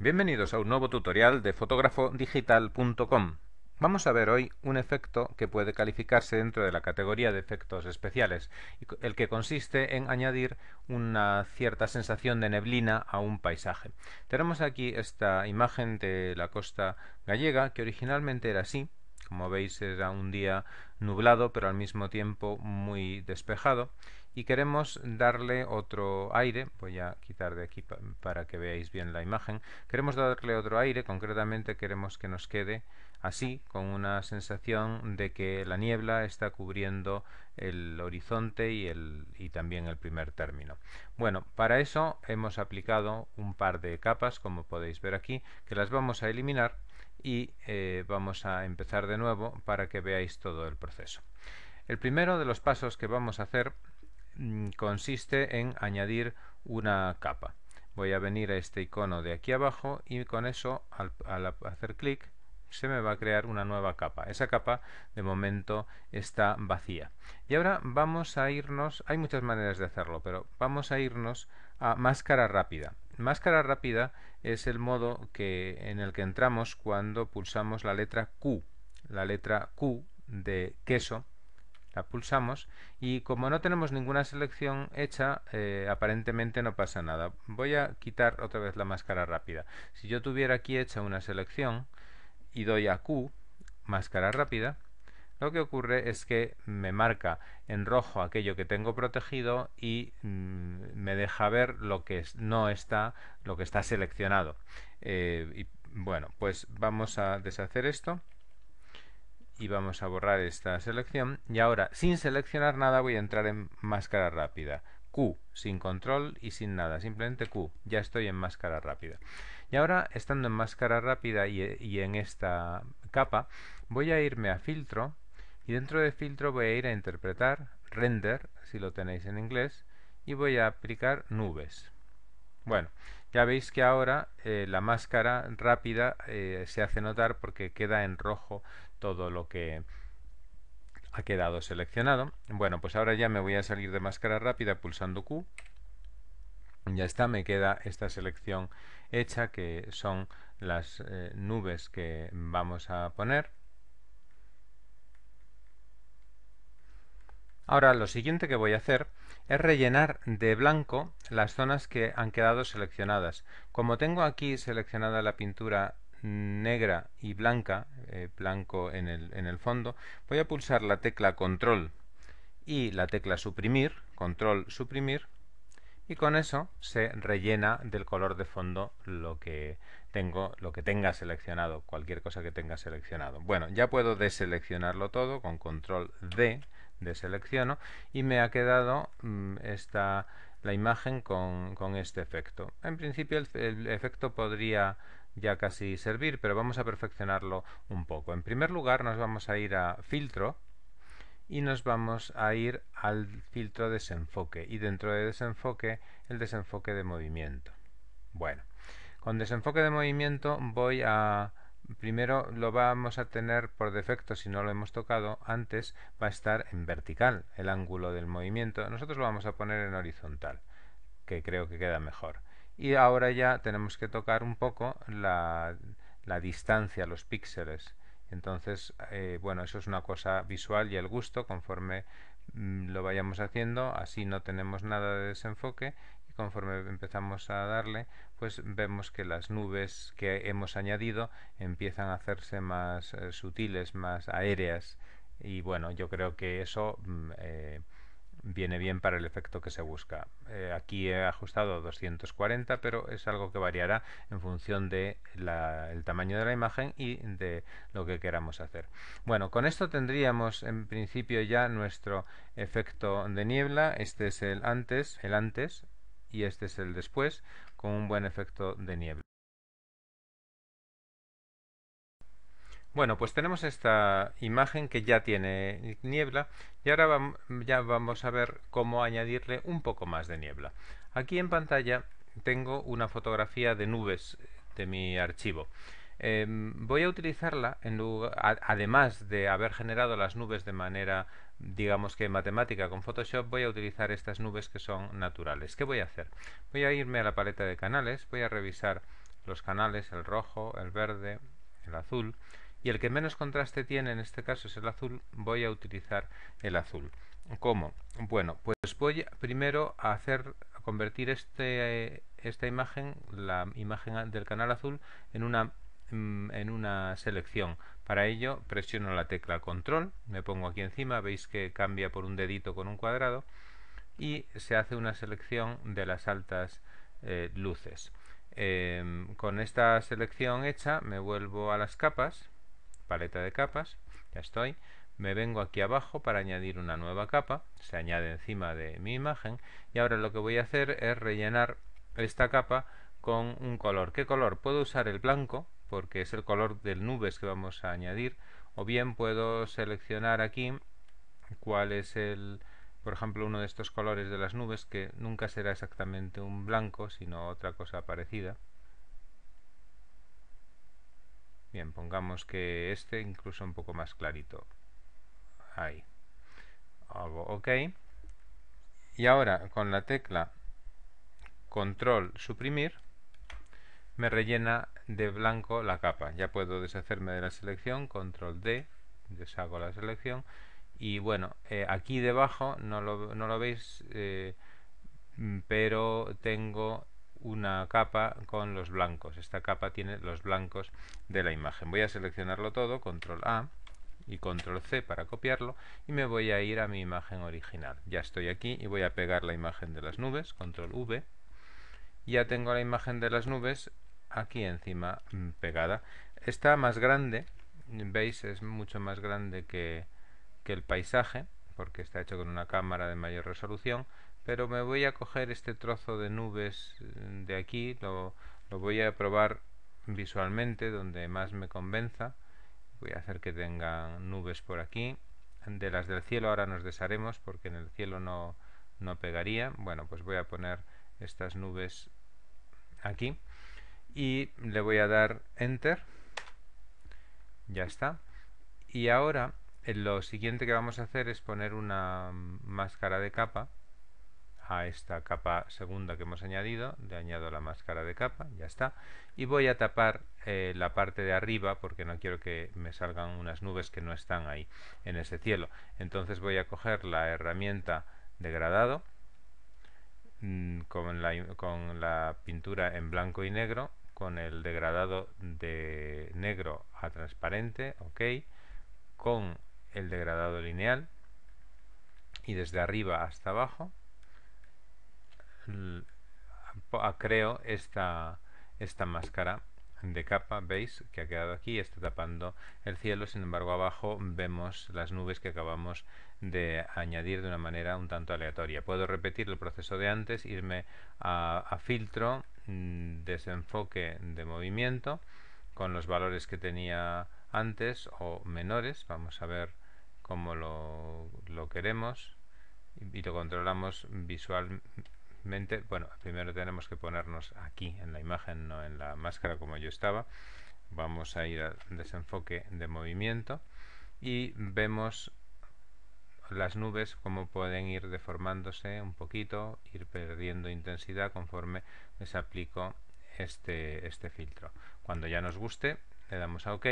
Bienvenidos a un nuevo tutorial de fotografodigital.com. Vamos a ver hoy un efecto que puede calificarse dentro de la categoría de efectos especiales, el que consiste en añadir una cierta sensación de neblina a un paisaje. Tenemos aquí esta imagen de la costa gallega que originalmente era así, como veis era un día nublado pero al mismo tiempo muy despejado y queremos darle otro aire, voy a quitar de aquí para que veáis bien la imagen, queremos darle otro aire, concretamente queremos que nos quede así, con una sensación de que la niebla está cubriendo el horizonte y, el, también el primer término. Bueno, para eso hemos aplicado un par de capas, como podéis ver aquí, que las vamos a eliminar y eh, vamos a empezar de nuevo para que veáis todo el proceso. El primero de los pasos que vamos a hacer Mm, consiste en añadir una capa. Voy a venir a este icono de aquí abajo y con eso, al, hacer clic, se me va a crear una nueva capa. Esa capa de momento está vacía. Y ahora vamos a irnos, hay muchas maneras de hacerlo, pero vamos a irnos a máscara rápida. Máscara rápida es el modo que, en el que entramos cuando pulsamos la letra Q, la letra Q de queso la pulsamos y como no tenemos ninguna selección hecha eh, aparentemente no pasa nada voy a quitar otra vez la máscara rápida si yo tuviera aquí hecha una selección y doy a Q máscara rápida lo que ocurre es que me marca en rojo aquello que tengo protegido y mm, me deja ver lo que no está lo que está seleccionado eh, y bueno pues vamos a deshacer esto y vamos a borrar esta selección y ahora sin seleccionar nada voy a entrar en máscara rápida Q sin control y sin nada simplemente Q ya estoy en máscara rápida y ahora estando en máscara rápida y, y en esta capa voy a irme a filtro y dentro de filtro voy a ir a interpretar render si lo tenéis en inglés y voy a aplicar nubes bueno, ya veis que ahora eh, la máscara rápida eh, se hace notar porque queda en rojo todo lo que ha quedado seleccionado. Bueno, pues ahora ya me voy a salir de máscara rápida pulsando Q. Ya está, me queda esta selección hecha que son las eh, nubes que vamos a poner. Ahora lo siguiente que voy a hacer es rellenar de blanco las zonas que han quedado seleccionadas. Como tengo aquí seleccionada la pintura negra y blanca, eh, blanco en el, fondo, voy a pulsar la tecla control y la tecla suprimir, control suprimir, y con eso se rellena del color de fondo lo que tengo lo que tenga seleccionado cualquier cosa que tenga seleccionado bueno ya puedo deseleccionarlo todo con control D deselecciono y me ha quedado mm, esta, la imagen con, este efecto. En principio el efecto podría ya casi servir, pero vamos a perfeccionarlo un poco. En primer lugar nos vamos a ir a filtro y nos vamos a ir al filtro desenfoque y dentro de desenfoque el desenfoque de movimiento. Bueno, con desenfoque de movimiento voy a primero lo vamos a tener por defecto si no lo hemos tocado antes va a estar en vertical el ángulo del movimiento nosotros lo vamos a poner en horizontal que creo que queda mejor y ahora ya tenemos que tocar un poco la, distancia los píxeles entonces eh, bueno eso es una cosa visual y el gusto conforme mm, lo vayamos haciendo así no tenemos nada de desenfoque conforme empezamos a darle, pues vemos que las nubes que hemos añadido empiezan a hacerse más eh, sutiles, más aéreas. Y bueno, yo creo que eso mm, eh, viene bien para el efecto que se busca. Eh, aquí he ajustado 240, pero es algo que variará en función del el tamaño de la imagen y de lo que queramos hacer. Bueno, con esto tendríamos en principio ya nuestro efecto de niebla. Este es el antes, el antes y este es el después con un buen efecto de niebla. Bueno, pues tenemos esta imagen que ya tiene niebla y ahora ya vamos a ver cómo añadirle un poco más de niebla. Aquí en pantalla tengo una fotografía de nubes de mi archivo. Em, voy a utilizarla, además de haber generado las nubes de manera, digamos que matemática con Photoshop, voy a utilizar estas nubes que son naturales. ¿Qué voy a hacer? Voy a irme a la paleta de canales, voy a revisar los canales, el rojo, el verde, el azul, y el que menos contraste tiene en este caso es el azul, voy a utilizar el azul. ¿Cómo? Bueno, pues voy primero a hacer a convertir este, eh, esta imagen, la imagen del canal azul, en una Mm, en una selección. Para ello presiono la tecla control, me pongo aquí encima, veis que cambia por un dedito con un cuadrado y se hace una selección de las altas eh, luces. Em, con esta selección hecha me vuelvo a las capas, paleta de capas, ya estoy, me vengo aquí abajo para añadir una nueva capa, se añade encima de mi imagen y ahora lo que voy a hacer es rellenar esta capa con un color. ¿Qué color? Puedo usar el blanco, porque es el color del nubes que vamos a añadir o bien puedo seleccionar aquí cuál es el por ejemplo uno de estos colores de las nubes que nunca será exactamente un blanco sino otra cosa parecida bien pongamos que este incluso un poco más clarito ahí algo ok y ahora con la tecla control suprimir me rellena de blanco la capa. Ya puedo deshacerme de la selección, control D, deshago la selección y bueno, eh, aquí debajo no lo, veis, eh, mm, pero tengo una capa con los blancos. Esta capa tiene los blancos de la imagen. Voy a seleccionarlo todo, control A y control C para copiarlo y me voy a ir a mi imagen original. Ya estoy aquí y voy a pegar la imagen de las nubes, control V. Ya tengo la imagen de las nubes aquí encima mm, pegada. Está más grande, veis, es mucho más grande que, que el paisaje, porque está hecho con una cámara de mayor resolución, pero me voy a coger este trozo de nubes mm, de aquí, lo, lo voy a probar visualmente, donde más me convenza. Voy a hacer que tengan nubes por aquí. De las del cielo ahora nos desharemos, porque en el cielo no, no pegaría. Bueno, pues voy a poner estas nubes aquí y le voy a dar enter ya está y ahora eh, lo siguiente que vamos a hacer es poner una máscara de capa a esta capa segunda que hemos añadido le añado la máscara de capa, ya está y voy a tapar eh, la parte de arriba porque no quiero que me salgan unas nubes que no están ahí en ese cielo entonces voy a coger la herramienta degradado mm, con, la, con la pintura en blanco y negro con el degradado de negro a transparente, ok, con el degradado lineal y desde arriba hasta abajo ah, creo esta, esta máscara de capa, veis que ha quedado aquí, está tapando el cielo, sin embargo abajo vemos las nubes que acabamos de añadir de una manera un tanto aleatoria. Puedo repetir el proceso de antes, irme a filtro, Mm, desenfoque de movimiento con los valores que tenía antes o menores. Vamos a ver cómo lo, lo queremos y lo controlamos visualmente. Bueno, primero tenemos que ponernos aquí en la imagen, no en la máscara como yo estaba. Vamos a ir al desenfoque de movimiento y vemos las nubes como pueden ir deformándose un poquito, ir perdiendo intensidad conforme les aplico este, este filtro. Cuando ya nos guste, le damos a OK,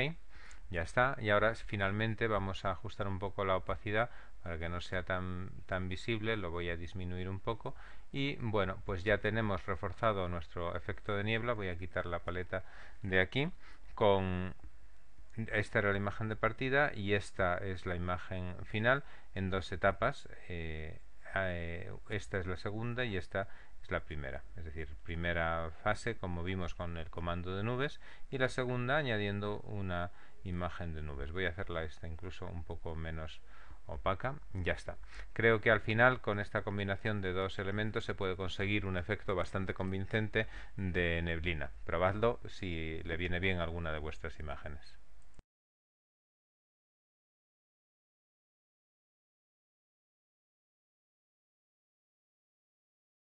ya está. Y ahora finalmente vamos a ajustar un poco la opacidad para que no sea tan, tan visible, lo voy a disminuir un poco. Y bueno, pues ya tenemos reforzado nuestro efecto de niebla, voy a quitar la paleta de aquí con esta era la imagen de partida y esta es la imagen final en dos etapas eh, eh, esta es la segunda y esta es la primera es decir primera fase como vimos con el comando de nubes y la segunda añadiendo una imagen de nubes voy a hacerla esta incluso un poco menos opaca ya está creo que al final con esta combinación de dos elementos se puede conseguir un efecto bastante convincente de neblina probadlo si le viene bien alguna de vuestras imágenes